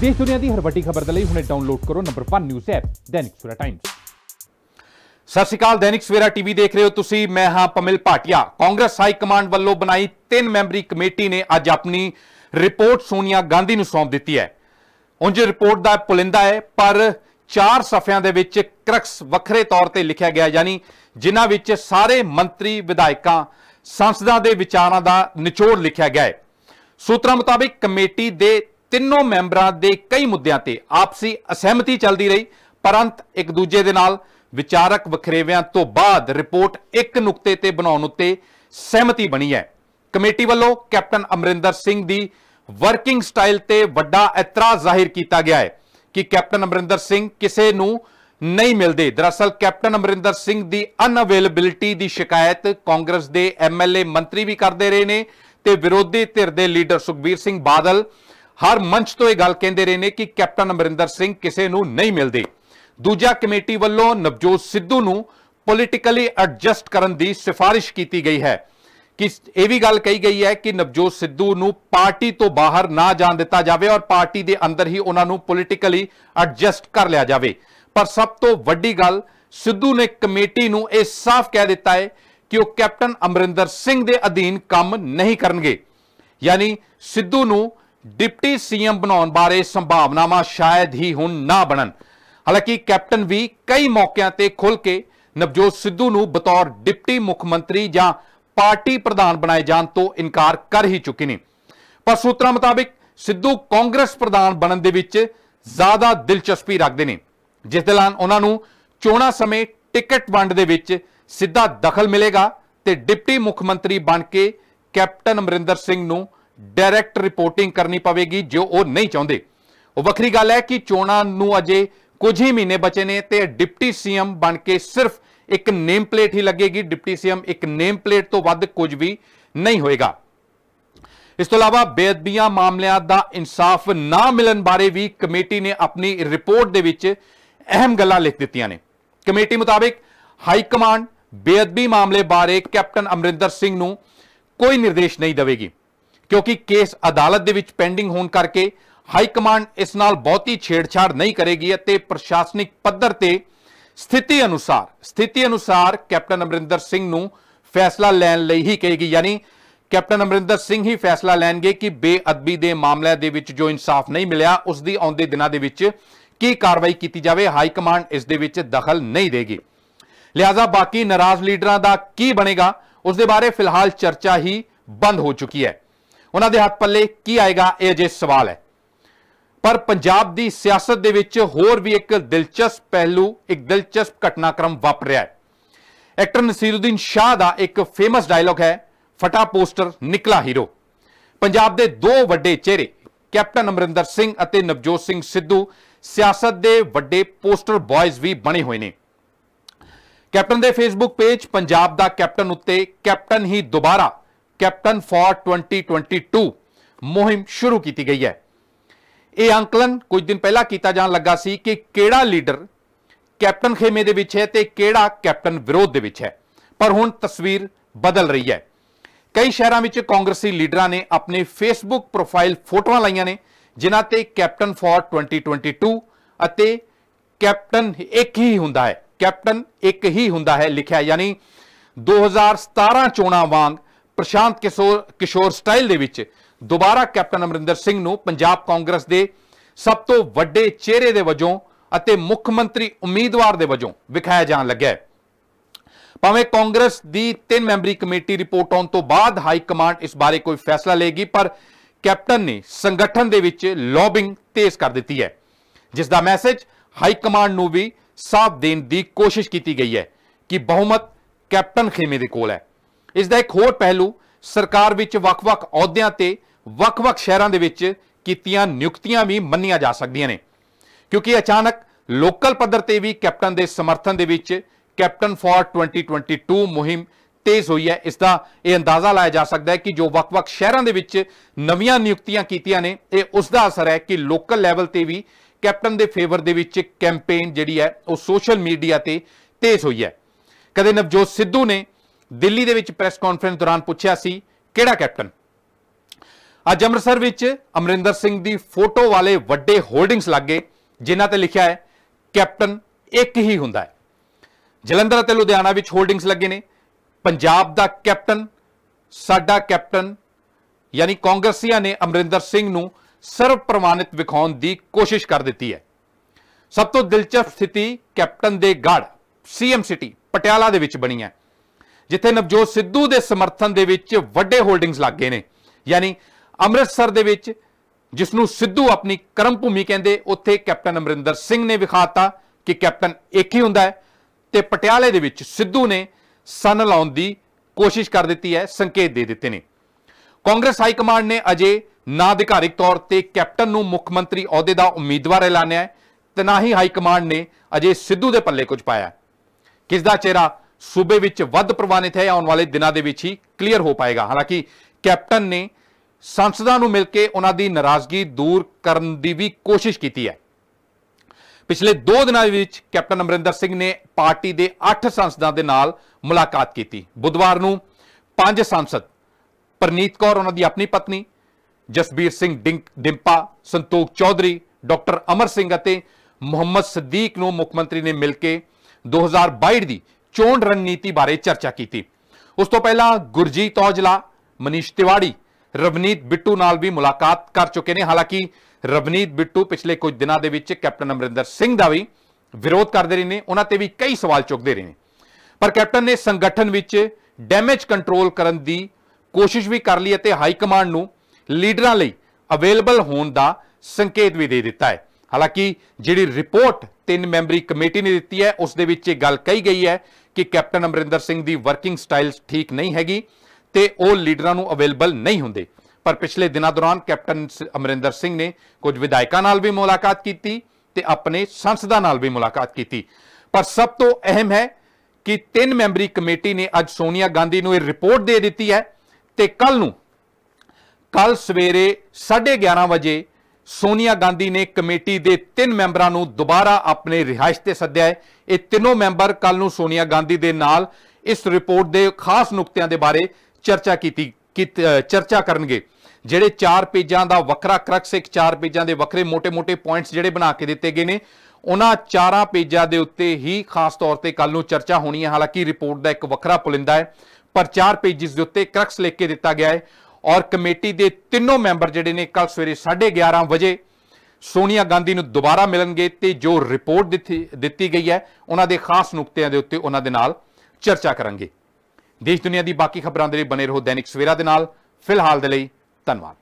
ਦੇਸ਼ ਦੁਨੀਆ ਦੀ ਹਰ ਵੱਡੀ ਖਬਰ ਦੇ ਲਈ ਹੁਣੇ ਡਾਊਨਲੋਡ ਕਰੋ number 1 news app Dainik Savera Times ਸਤਿ ਸ਼੍ਰੀ ਅਕਾਲ ਦੈਨਿਕ ਸਵੇਰਾ ਟੀਵੀ ਦੇਖ ਰਹੇ ਹੋ ਤੁਸੀਂ ਮੈਂ ਹਾਂ ਪਮਿਲ ਪਾਟਿਆ ਕਾਂਗਰਸ ਹਾਈ ਕਮਾਂਡ ਵੱਲੋਂ ਬਣਾਈ ਤਿੰਨ ਮੈਂਬਰੀ ਕਮੇਟੀ ਨੇ ਅੱਜ ਆਪਣੀ ਰਿਪੋਰਟ ਸੋਨੀਆ ਗਾਂਧੀ ਨੂੰ ਸੌਂਪ ਦਿੱਤੀ ਹੈ ਉੰਜ ਰਿਪੋਰਟ ਦਾ ਪੁਲਿੰਦਾ ਹੈ ਪਰ ਚਾਰ ਸਫ਼ਿਆਂ ਦੇ ਵਿੱਚ ਕ੍ਰਕਸ ਵੱਖਰੇ ਤੌਰ ਤੇ ਲਿਖਿਆ ਗਿਆ ਯਾਨੀ ਜਿਨ੍ਹਾਂ ਵਿੱਚ ਸਾਰੇ ਮੰਤਰੀ ਵਿਧਾਇਕਾਂ ਸੰਸਦਾਂ ਦੇ ਵਿਚਾਰਾਂ ਦਾ ਨਿਚੋੜ ਲਿਖਿਆ ਗਿਆ ਹੈ ਸੂਤਰਾਂ ਮੁਤਾਬਕ ਕਮੇਟੀ ਦੇ ਤਿੰਨੋਂ ਮੈਂਬਰਾਂ ਦੇ ਕਈ ਮੁੱਦਿਆਂ ਤੇ ਆਪਸੀ ਅਸਹਿਮਤੀ ਚੱਲਦੀ ਰਹੀ ਪਰੰਤ ਇੱਕ ਦੂਜੇ ਦੇ ਨਾਲ ਵਿਚਾਰਕ ਵਖਰੇਵਿਆਂ ਤੋਂ ਬਾਅਦ ਰਿਪੋਰਟ ਇੱਕ ਨੁਕਤੇ ਤੇ ਬਣਾਉਣ ਉੱਤੇ ਸਹਿਮਤੀ ਬਣੀ ਹੈ ਕਮੇਟੀ ਵੱਲੋਂ ਕੈਪਟਨ ਅਮਰਿੰਦਰ ਸਿੰਘ ਦੀ ਵਰਕਿੰਗ ਸਟਾਈਲ ਤੇ ਵੱਡਾ ਇਤਰਾਜ਼ ਜ਼ਾਹਿਰ ਕੀਤਾ ਗਿਆ ਹੈ ਕਿ ਕੈਪਟਨ ਅਮਰਿੰਦਰ ਸਿੰਘ ਕਿਸੇ ਨੂੰ ਨਹੀਂ ਮਿਲਦੇ ਦਰਅਸਲ ਕੈਪਟਨ ਅਮਰਿੰਦਰ ਸਿੰਘ ਦੀ ਅਨਅਵੇਲੇਬਿਲਿਟੀ ਦੀ ਸ਼ਿਕਾਇਤ ਕਾਂਗਰਸ ਦੇ ਐਮਐਲਏ ਮੰਤਰੀ ਵੀ ਕਰਦੇ ਰਹੇ ਨੇ ਤੇ ਵਿਰੋਧੀ ਧਿਰ ਦੇ ਲੀਡਰ ਸੁਖਬੀਰ ਸਿੰਘ ਬਾਦਲ ਹਰ ਮੰਚ ਤੋਂ ਇਹ ਗੱਲ ਕਹਿੰਦੇ ਰਹੇ ਨੇ ਕਿ ਕੈਪਟਨ ਅਮਰਿੰਦਰ ਸਿੰਘ ਕਿਸੇ ਨੂੰ ਨਹੀਂ ਮਿਲਦੇ ਦੂਜਾ ਕਮੇਟੀ ਵੱਲੋਂ ਨਵਜੋਤ ਸਿੱਧੂ ਨੂੰ ਪੋਲੀਟੀਕਲੀ ਐਡਜਸਟ ਕਰਨ ਦੀ ਸਿਫਾਰਿਸ਼ ਕੀਤੀ ਗਈ ਹੈ ਕਿ ਇਹ ਵੀ ਗੱਲ ਕਹੀ ਗਈ ਹੈ ਕਿ ਨਵਜੋਤ ਸਿੱਧੂ ਨੂੰ ਪਾਰਟੀ ਤੋਂ ਬਾਹਰ ਨਾ ਜਾਣ ਦਿੱਤਾ ਜਾਵੇ ਔਰ ਪਾਰਟੀ ਦੇ ਅੰਦਰ ਹੀ ਉਹਨਾਂ ਨੂੰ ਪੋਲੀਟੀਕਲੀ ਐਡਜਸਟ ਕਰ ਲਿਆ ਜਾਵੇ ਪਰ ਸਭ ਤੋਂ ਵੱਡੀ ਗੱਲ ਸਿੱਧੂ ਨੇ ਕਮੇਟੀ ਨੂੰ ਇਹ ਸਾਫ਼ ਕਹਿ ਦਿੱਤਾ ਹੈ ਕਿ ਉਹ ਕੈਪਟਨ ਅਮਰਿੰਦਰ ਸਿੰਘ ਦੇ ਅਧੀਨ ਕੰਮ ਨਹੀਂ ਕਰਨਗੇ ਯਾਨੀ ਸਿੱਧੂ ਨੂੰ ਡਿਪਟੀ ਸੀਐਮ ਬਣਾਉਣ ਬਾਰੇ ਸੰਭਾਵਨਾਵਾਂ ਸ਼ਾਇਦ ਹੀ ਹੁਣ ਨਾ ਬਣਨ ਹਾਲਾਂਕਿ ਕੈਪਟਨ ਵੀ ਕਈ ਮੌਕਿਆਂ ਤੇ ਖੁੱਲ ਕੇ ਨਵਜੋਤ ਸਿੱਧੂ ਨੂੰ ਬਤੌਰ ਡਿਪਟੀ ਮੁੱਖ ਮੰਤਰੀ ਜਾਂ ਪਾਰਟੀ ਪ੍ਰਧਾਨ ਬਣਾਏ ਜਾਣ ਤੋਂ ਇਨਕਾਰ ਕਰ ਹੀ ਚੁੱਕੇ ਨੇ ਪਰ ਸੂਤਰਾਂ ਮੁਤਾਬਕ ਸਿੱਧੂ ਕਾਂਗਰਸ ਪ੍ਰਧਾਨ ਬਣਨ ਦੇ ਵਿੱਚ ਜ਼ਿਆਦਾ ਦਿਲਚਸਪੀ ਰੱਖਦੇ ਨੇ ਜਿਸ ਦੇ ਨਾਲ ਉਹਨਾਂ ਨੂੰ ਚੋਣਾਂ ਸਮੇਂ ਟਿਕਟ ਵੰਡ ਦੇ ਵਿੱਚ ਸਿੱਧਾ ਦਖਲ ਮਿਲੇਗਾ ਤੇ ਡਿਪਟੀ ਮੁੱਖ ਮੰਤਰੀ ਬਣ ਕੇ ਕੈਪਟਨ ਅਮਰਿੰਦਰ ਸਿੰਘ ਨੂੰ ਡਾਇਰੈਕਟ ਰਿਪੋਰਟਿੰਗ ਕਰਨੀ ਪਵੇਗੀ ਜੋ ਉਹ ਨਹੀਂ ਚਾਹੁੰਦੇ ਉਹ ਵੱਖਰੀ ਗੱਲ ਹੈ ਕਿ ਚੋਣਾਂ ਨੂੰ ਅਜੇ ਕੁਝ ਹੀ ਮਹੀਨੇ ਬਚੇ ਨੇ ਤੇ ਡਿਪਟੀ ਸੀਐਮ ਬਣ ਕੇ ਸਿਰਫ ਇੱਕ ਨੇਮ ਪਲੇਟ ਹੀ ਲੱਗੇਗੀ ਡਿਪਟੀ ਸੀਐਮ ਇੱਕ ਨੇਮ ਪਲੇਟ ਤੋਂ ਵੱਧ ਕੁਝ ਵੀ ਨਹੀਂ ਹੋਏਗਾ ਇਸ ਤੋਂ ਇਲਾਵਾ ਬੇਅਦਬੀਆਂ ਮਾਮਲਿਆਂ ਦਾ ਇਨਸਾਫ ਨਾ ਮਿਲਣ ਬਾਰੇ ਵੀ ਕਮੇਟੀ ਨੇ ਆਪਣੀ ਰਿਪੋਰਟ ਦੇ ਵਿੱਚ ਅਹਿਮ ਗੱਲਾਂ ਲਿਖ ਦਿੱਤੀਆਂ ਨੇ ਕਮੇਟੀ ਮੁਤਾਬਕ ਹਾਈ ਕਮਾਂਡ ਬੇਅਦਬੀ ਮਾਮਲੇ ਬਾਰੇ ਕੈਪਟਨ ਅਮਰਿੰਦਰ ਸਿੰਘ ਨੂੰ ਕੋਈ ਨਿਰਦੇਸ਼ ਨਹੀਂ ਦੇਵੇਗੀ ਕਿਉਂਕਿ ਕੇਸ ਅਦਾਲਤ ਦੇ ਵਿੱਚ ਪੈਂਡਿੰਗ ਹੋਣ ਕਰਕੇ ਹਾਈ ਕਮਾਂਡ ਇਸ ਨਾਲ ਬਹੁਤੀ ਛੇੜਛਾੜ ਨਹੀਂ ਕਰੇਗੀ ਅਤੇ ਪ੍ਰਸ਼ਾਸਨਿਕ ਪੱਧਰ ਤੇ ਸਥਿਤੀ ਅਨੁਸਾਰ ਸਥਿਤੀ ਅਨੁਸਾਰ ਕੈਪਟਨ ਅਮਰਿੰਦਰ ਸਿੰਘ ਨੂੰ ਫੈਸਲਾ ਲੈਣ ਲਈ ਹੀ ਕਹੇਗੀ ਯਾਨੀ ਕੈਪਟਨ ਅਮਰਿੰਦਰ ਸਿੰਘ ਹੀ ਫੈਸਲਾ ਲੈਣਗੇ ਕਿ ਬੇਅਦਬੀ ਦੇ ਮਾਮਲੇ ਦੇ ਵਿੱਚ ਜੋ ਇਨਸਾਫ ਨਹੀਂ ਮਿਲਿਆ ਉਸ ਦੀ ਆਉਂਦੇ ਦਿਨਾਂ ਦੇ ਵਿੱਚ ਕੀ ਕਾਰਵਾਈ ਕੀਤੀ ਜਾਵੇ ਹਾਈ ਕਮਾਂਡ ਇਸ ਦੇ ਵਿੱਚ ਦਖਲ ਨਹੀਂ ਦੇਗੀ ਲਿਆਜ਼ਾ ਬਾਕੀ ਨਾਰਾਜ਼ ਲੀਡਰਾਂ ਦਾ ਕੀ ਬਣੇਗਾ ਉਸ ਦੇ ਬਾਰੇ ਫਿਲਹਾਲ ਚਰਚਾ ਹੀ ਬੰਦ ਹੋ ਚੁੱਕੀ ਹੈ ਉਹਨਾਂ ਦੇ ਹੱਥ ਪੱਲੇ ਕੀ ਆਏਗਾ ਇਹ ਜੇ ਸਵਾਲ ਹੈ ਪਰ ਪੰਜਾਬ ਦੀ ਸਿਆਸਤ ਦੇ ਵਿੱਚ ਹੋਰ ਵੀ ਇੱਕ ਦਿਲਚਸਪ ਪਹਿਲੂ ਇੱਕ ਦਿਲਚਸਪ ਘਟਨਾਕ੍ਰਮ ਵਾਪਰ ਰਿਹਾ ਹੈ ਐਕਟਰ ਨਸੀਰਉਦੀਨ ਸ਼ਾਹ ਦਾ ਇੱਕ ਫੇਮਸ ਡਾਇਲੌਗ ਹੈ ਫਟਾ ਪੋਸਟਰ ਨਿਕਲਾ ਹੀਰੋ ਪੰਜਾਬ ਦੇ ਦੋ ਵੱਡੇ ਚਿਹਰੇ ਕੈਪਟਨ ਅਮਰਿੰਦਰ ਸਿੰਘ ਅਤੇ ਨਵਜੋਤ ਸਿੰਘ ਸਿੱਧੂ ਸਿਆਸਤ ਦੇ ਵੱਡੇ ਪੋਸਟਰ ਬॉयਜ਼ ਵੀ ਬਣੇ ਹੋਏ ਨੇ ਕੈਪਟਨ ਦੇ ਫੇਸਬੁੱਕ ਪੇਜ ਪੰਜਾਬ ਦਾ ਕੈਪਟਨ ਉੱਤੇ ਕੈਪਟਨ ਹੀ ਦੁਬਾਰਾ ਕੈਪਟਨ ਫਾਰ 2022 ਮੁਹਿੰਮ ਸ਼ੁਰੂ ਕੀਤੀ ਗਈ ਹੈ ਇਹ ਅੰਕਲਨ ਕੁਝ ਦਿਨ ਪਹਿਲਾਂ ਕੀਤਾ ਜਾਣ ਲੱਗਾ ਸੀ ਕਿ ਕਿਹੜਾ ਲੀਡਰ ਕੈਪਟਨ ਖੇਮੇ ਦੇ ਵਿੱਚ ਹੈ ਤੇ ਕਿਹੜਾ ਕੈਪਟਨ ਵਿਰੋਧ ਦੇ ਵਿੱਚ ਹੈ ਪਰ ਹੁਣ ਤਸਵੀਰ ਬਦਲ ਰਹੀ ਹੈ ਕਈ ਸ਼ਹਿਰਾਂ ਵਿੱਚ ਕਾਂਗਰਸੀ ਲੀਡਰਾਂ ਨੇ ਆਪਣੇ ਫੇਸਬੁੱਕ ਪ੍ਰੋਫਾਈਲ ਫੋਟੋਆਂ ਲਾਈਆਂ ਨੇ ਜਿਨ੍ਹਾਂ ਤੇ ਕੈਪਟਨ ਫਾਰ 2022 ਅਤੇ ਕੈਪਟਨ ਇੱਕ ਹੀ ਹੁੰਦਾ ਹੈ ਕੈਪਟਨ ਇੱਕ ਹੀ ਹੁੰਦਾ ਹੈ ਲਿਖਿਆ ਯਾਨੀ 2017 ਚੋਣਾਂ ਵਾਂਗ ਪ੍ਰਸ਼ਾਂਤ ਕਿਸ਼ੋਰ ਕਿਸ਼ੋਰ ਸਟਾਈਲ ਦੇ ਵਿੱਚ ਦੁਬਾਰਾ ਕੈਪਟਨ ਅਮਰਿੰਦਰ ਸਿੰਘ ਨੂੰ ਪੰਜਾਬ ਕਾਂਗਰਸ ਦੇ ਸਭ ਤੋਂ ਵੱਡੇ ਚਿਹਰੇ ਦੇ ਵਜੋਂ ਅਤੇ ਮੁੱਖ ਮੰਤਰੀ ਉਮੀਦਵਾਰ ਦੇ ਵਜੋਂ ਵਿਖਾਇਆ ਜਾਣ ਲੱਗਾ ਹੈ ਭਾਵੇਂ ਕਾਂਗਰਸ ਦੀ ਤਿੰਨ ਮੈਂਬਰੀ ਕਮੇਟੀ ਰਿਪੋਰਟ ਆਉਣ ਤੋਂ ਬਾਅਦ ਹਾਈ ਕਮਾਂਡ ਇਸ ਬਾਰੇ ਕੋਈ ਫੈਸਲਾ ਲਏਗੀ ਪਰ ਕੈਪਟਨ ਨੇ ਸੰਗਠਨ ਦੇ ਵਿੱਚ ਲੌਬਿੰਗ ਤੇਜ਼ ਕਰ ਦਿੱਤੀ ਹੈ ਜਿਸ ਦਾ ਮੈਸੇਜ ਹਾਈ ਕਮਾਂਡ ਨੂੰ ਵੀ ਸਾਫ ਦੇਣ ਦੀ ਕੋਸ਼ਿਸ਼ ਕੀਤੀ ਗਈ ਹੈ ਕਿ ਬਹੁਮਤ ਕੈਪਟਨ ਖੇਮੇ ਦੇ ਕੋਲ ਹੈ ਇਸ ਦਾ ਇੱਕ ਹੋਰ ਪਹਿਲੂ ਸਰਕਾਰ ਵਿੱਚ ਵੱਖ-ਵੱਖ ਅਹੁਦਿਆਂ ਤੇ ਵੱਖ-ਵੱਖ ਸ਼ਹਿਰਾਂ ਦੇ ਵਿੱਚ ਕੀਤੀਆਂ ਨਿਯੁਕਤੀਆਂ ਵੀ ਮੰਨੀਆਂ ਜਾ ਸਕਦੀਆਂ ਨੇ ਕਿਉਂਕਿ ਅਚਾਨਕ ਲੋਕਲ ਪੱਧਰ ਤੇ ਵੀ ਕੈਪਟਨ ਦੇ ਸਮਰਥਨ ਦੇ ਵਿੱਚ ਕੈਪਟਨ ਫਾਰ 2022 ਮੁਹਿੰਮ ਤੇਜ਼ ਹੋਈ ਹੈ ਇਸ ਦਾ ਇਹ ਅੰਦਾਜ਼ਾ ਲਾਇਆ ਜਾ ਸਕਦਾ ਹੈ ਕਿ ਜੋ ਵੱਖ-ਵੱਖ ਸ਼ਹਿਰਾਂ ਦੇ ਵਿੱਚ ਨਵੀਆਂ ਨਿਯੁਕਤੀਆਂ ਕੀਤੀਆਂ ਨੇ ਇਹ ਉਸ ਦਾ ਅਸਰ ਹੈ ਕਿ ਲੋਕਲ ਲੈਵਲ ਤੇ ਵੀ ਕੈਪਟਨ ਦੇ ਫੇਵਰ ਦੇ ਵਿੱਚ ਕੈਂਪੇਨ ਜਿਹੜੀ ਹੈ ਉਹ ਸੋਸ਼ਲ ਮੀਡੀਆ ਤੇ ਤੇਜ਼ ਹੋਈ ਹੈ ਕਦੇ ਨਵਜੋਤ ਸਿੱਧੂ ਨੇ ਦਿੱਲੀ ਦੇ ਵਿੱਚ ਪ੍ਰੈਸ ਕਾਨਫਰੰਸ ਦੌਰਾਨ ਪੁੱਛਿਆ ਸੀ ਕਿਹੜਾ ਕੈਪਟਨ ਅੱਜ ਅੰਮ੍ਰਿਤਸਰ ਵਿੱਚ ਅਮਰਿੰਦਰ ਸਿੰਘ ਦੀ ਫੋਟੋ ਵਾਲੇ ਵੱਡੇ ਹੋਲਡਿੰਗਸ ਲੱਗੇ ਜਿਨ੍ਹਾਂ ਤੇ ਲਿਖਿਆ ਹੈ ਕੈਪਟਨ ਇੱਕ ਹੀ ਹੁੰਦਾ ਹੈ ਜਲੰਧਰ ਅਤੇ ਲੁਧਿਆਣਾ ਵਿੱਚ ਹੋਲਡਿੰਗਸ ਲੱਗੇ ਨੇ ਪੰਜਾਬ ਦਾ ਕੈਪਟਨ ਸਾਡਾ ਕੈਪਟਨ ਯਾਨੀ ਕਾਂਗਰਸੀਆਂ ਨੇ ਅਮਰਿੰਦਰ ਸਿੰਘ ਨੂੰ ਸਰਵ ਪ੍ਰਮਾਣਿਤ ਵਿਖਾਉਣ ਦੀ ਕੋਸ਼ਿਸ਼ ਕਰ ਦਿੱਤੀ ਹੈ ਸਭ ਤੋਂ ਦਿਲਚਸਪ ਸਥਿਤੀ ਕੈਪਟਨ ਦੇ ਗੜ ਸੀਐਮ ਸਿਟੀ ਪਟਿਆਲਾ ਦੇ ਵਿੱਚ ਬਣੀ ਹੈ ਜਿੱਥੇ ਨਵਜੋਤ ਸਿੱਧੂ ਦੇ ਸਮਰਥਨ ਦੇ ਵਿੱਚ ਵੱਡੇ ਹੋਲਡਿੰਗਸ ਲੱਗੇ ਨੇ ਯਾਨੀ ਅੰਮ੍ਰਿਤਸਰ ਦੇ ਵਿੱਚ ਜਿਸ ਨੂੰ ਸਿੱਧੂ ਆਪਣੀ ਕਰਮ ਭੂਮੀ ਕਹਿੰਦੇ ਉੱਥੇ ਕੈਪਟਨ ਅਮਰਿੰਦਰ ਸਿੰਘ ਨੇ ਵਿਖਾਤਾ ਕਿ ਕੈਪਟਨ ਇੱਕ ਹੀ ਹੁੰਦਾ ਹੈ ਤੇ ਪਟਿਆਲੇ ਦੇ ਵਿੱਚ ਸਿੱਧੂ ਨੇ ਸਨ ਲਾਉਣ ਦੀ ਕੋਸ਼ਿਸ਼ ਕਰ ਦਿੱਤੀ ਹੈ ਸੰਕੇਤ ਦੇ ਦਿੱਤੇ ਨੇ ਕਾਂਗਰਸ ਹਾਈ ਕਮਾਂਡ ਨੇ ਅਜੇ ਨਾ ਅਧਿਕਾਰਿਕ ਤੌਰ ਤੇ ਕੈਪਟਨ ਨੂੰ ਮੁੱਖ ਮੰਤਰੀ ਅਹੁਦੇ ਦਾ ਉਮੀਦਵਾਰ ਐਲਾਨਿਆ ਹੈ ਤੇ ਨਾ ਹੀ ਹਾਈ ਕਮਾਂਡ ਨੇ ਅਜੇ ਸਿੱਧੂ ਦੇ ਪੱਲੇ ਕੁਝ ਪਾਇਆ ਕਿਸ ਦਾ ਚਿਹਰਾ ਸੂਬੇ ਵਿੱਚ ਵੱਧ ਪ੍ਰਵਾਨਿਤ ਹੈ ਆਉਣ ਵਾਲੇ ਦਿਨਾਂ ਦੇ ਵਿੱਚ ਹੀ ਕਲੀਅਰ ਹੋ ਪਾਏਗਾ ਹਾਲਾਂਕਿ ਕੈਪਟਨ ਨੇ ਸੰਸਦਾਂ ਨੂੰ ਮਿਲ ਕੇ ਉਹਨਾਂ ਦੀ ਨਾਰਾਜ਼ਗੀ ਦੂਰ ਕਰਨ ਦੀ ਵੀ ਕੋਸ਼ਿਸ਼ ਕੀਤੀ ਹੈ ਪਿਛਲੇ 2 ਦਿਨਾਂ ਦੇ ਵਿੱਚ ਕੈਪਟਨ ਅਮਰਿੰਦਰ ਸਿੰਘ ਨੇ ਪਾਰਟੀ ਦੇ 8 ਸੰਸਦਾਂ ਦੇ ਨਾਲ ਮੁਲਾਕਾਤ ਕੀਤੀ ਬੁੱਧਵਾਰ ਨੂੰ 5 ਸੰਸਦ ਪ੍ਰਨੀਤ ਕੌਰ ਉਹਨਾਂ ਦੀ ਆਪਣੀ ਪਤਨੀ ਜਸਬੀਰ ਸਿੰਘ ਡਿੰਪਾ ਸੰਤੋਖ ਚੌਧਰੀ ਡਾਕਟਰ ਅਮਰ ਸਿੰਘ ਅਤੇ ਮੁਹੰਮਦ ਸਦੀਕ ਨੂੰ ਮੁੱਖ ਮੰਤਰੀ ਨੇ ਮਿਲ ਕੇ 2022 ਦੀ ਚੋਣ ਰਣਨੀਤੀ ਬਾਰੇ ਚਰਚਾ ਕੀਤੀ ਉਸ ਤੋਂ ਪਹਿਲਾਂ ਗੁਰਜੀਤ ਔਜਲਾ ਮਨੀਸ਼ ਤਿਵਾੜੀ ਰਵਨੀਤ ਬਿੱਟੂ ਨਾਲ ਵੀ ਮੁਲਾਕਾਤ ਕਰ ਚੁੱਕੇ ਨੇ ਹਾਲਾਂਕਿ ਰਵਨੀਤ ਬਿੱਟੂ ਪਿਛਲੇ ਕੁਝ ਦਿਨਾਂ ਦੇ ਵਿੱਚ ਕੈਪਟਨ ਅਮਰਿੰਦਰ ਸਿੰਘ ਦਾ ਵੀ ਵਿਰੋਧ ਕਰਦੇ ਰਹੇ ਨੇ ਉਹਨਾਂ ਤੇ ਵੀ ਕਈ ਸਵਾਲ ਚੁੱਕਦੇ ਰਹੇ ਨੇ ਪਰ ਕੈਪਟਨ ਨੇ ਸੰਗਠਨ ਵਿੱਚ ਡੈਮੇਜ ਕੰਟਰੋਲ ਕਰਨ ਦੀ ਕੋਸ਼ਿਸ਼ ਵੀ ਕਰ ਲਈ ਅਤੇ ਹਾਈ ਕਮਾਂਡ ਨੂੰ ਲੀਡਰਾਂ ਲਈ ਅਵੇਲੇਬਲ ਹੋਣ ਦਾ ਸੰਕੇਤ ਵੀ ਦੇ ਦਿੱਤਾ ਹੈ ਹਾਲਾਂਕਿ ਜਿਹੜੀ ਰਿਪੋਰਟ ਤਿੰਨ ਮੈਂਬਰੀ ਕਮੇਟੀ ਨੇ ਦਿੱਤੀ ਹੈ ਉਸ ਦੇ ਵਿੱਚ ਇਹ ਗੱਲ ਕਹੀ ਗਈ ਹੈ ਕਿ ਕੈਪਟਨ ਅਮਰਿੰਦਰ ਸਿੰਘ ਦੀ ਵਰਕਿੰਗ ਸਟਾਈਲ ਠੀਕ ਨਹੀਂ ਹੈਗੀ ਤੇ ਉਹ ਲੀਡਰਾਂ ਨੂੰ ਅਵੇਲੇਬਲ ਨਹੀਂ ਹੁੰਦੇ ਪਰ ਪਿਛਲੇ ਦਿਨਾਂ ਦੌਰਾਨ ਕੈਪਟਨ ਅਮਰਿੰਦਰ ਸਿੰਘ ਨੇ ਕੁਝ ਵਿਧਾਇਕਾਂ ਨਾਲ ਵੀ ਮੁਲਾਕਾਤ ਕੀਤੀ ਤੇ ਆਪਣੇ ਸੰਸਦਾਂ ਨਾਲ ਵੀ ਮੁਲਾਕਾਤ ਕੀਤੀ ਪਰ ਸਭ ਤੋਂ ਅਹਿਮ ਹੈ ਕਿ ਤਿੰਨ ਮੈਂਬਰੀ ਕਮੇਟੀ ਨੇ ਅੱਜ ਸੋਨੀਆ ਗਾਂਧੀ ਨੂੰ ਇਹ ਰਿਪੋਰਟ ਦੇ ਦਿੱਤੀ ਹੈ ਤੇ ਕੱਲ ਨੂੰ ਕੱਲ ਸਵੇਰੇ 11:30 ਵਜੇ ਸੋਨੀਆ ਗਾਂਧੀ ਨੇ ਕਮੇਟੀ ਦੇ ਤਿੰਨ ਮੈਂਬਰਾਂ ਨੂੰ ਦੁਬਾਰਾ ਆਪਣੇ ਰਿਹਾਇਸ਼ ਤੇ ਸੱਦਿਆ ਹੈ ਇਹ ਤਿੰਨੋਂ ਮੈਂਬਰ ਕੱਲ ਨੂੰ ਸੋਨੀਆ ਗਾਂਧੀ ਦੇ ਨਾਲ ਇਸ ਰਿਪੋਰਟ ਦੇ ਖਾਸ ਨੁਕਤਿਆਂ ਦੇ ਬਾਰੇ ਚਰਚਾ ਕੀਤੀ ਚਰਚਾ ਕਰਨਗੇ ਜਿਹੜੇ ਚਾਰ ਪੇਜਾਂ ਦਾ ਵੱਖਰਾ ਕਰਕਸ ਇੱਕ ਚਾਰ ਪੇਜਾਂ ਦੇ ਵੱਖਰੇ ਮੋٹے-ਮੋٹے ਪੁਆਇੰਟਸ ਜਿਹੜੇ ਬਣਾ ਕੇ ਦਿੱਤੇ ਗਏ ਨੇ ਉਹਨਾਂ ਚਾਰਾਂ ਪੇਜਾਂ ਦੇ ਉੱਤੇ ਹੀ ਖਾਸ ਤੌਰ ਤੇ ਕੱਲ ਨੂੰ ਚਰਚਾ ਹੋਣੀ ਹੈ ਹਾਲਾਂਕਿ ਰਿਪੋਰਟ ਦਾ ਇੱਕ ਵੱਖਰਾ ਪੁਲਿੰਦਾ ਹੈ ਪਰ ਚਾਰ ਪੇਜਿਸ ਦੇ ਉੱਤੇ ਕਰਕਸ ਲਿਖ ਕੇ ਦਿੱਤਾ ਗਿਆ ਹੈ ਔਰ ਕਮੇਟੀ ਦੇ ਤਿੰਨੋਂ ਮੈਂਬਰ ਜਿਹੜੇ ਨੇ ਕੱਲ ਸਵੇਰੇ 11:30 ਵਜੇ ਸੋਨੀਆ ਗਾਂਧੀ ਨੂੰ ਦੁਬਾਰਾ ਮਿਲਣਗੇ ਤੇ ਜੋ ਰਿਪੋਰਟ ਦਿੱਤੀ ਦਿੱਤੀ ਗਈ ਹੈ ਉਹਨਾਂ ਦੇ ਖਾਸ ਨੁਕਤਿਆਂ ਦੇ ਉੱਤੇ ਉਹਨਾਂ ਦੇ ਨਾਲ ਚਰਚਾ ਕਰਾਂਗੇ ਦੇਸ਼ ਦੁਨੀਆ ਦੀ ਬਾਕੀ ਖਬਰਾਂ ਦੇ ਲਈ ਬਨੇ ਰਹੋ ਦੈਨਿਕ ਸਵੇਰਾ ਦੇ ਨਾਲ ਫਿਲਹਾਲ ਦੇ ਲਈ ਧੰਨਵਾਦ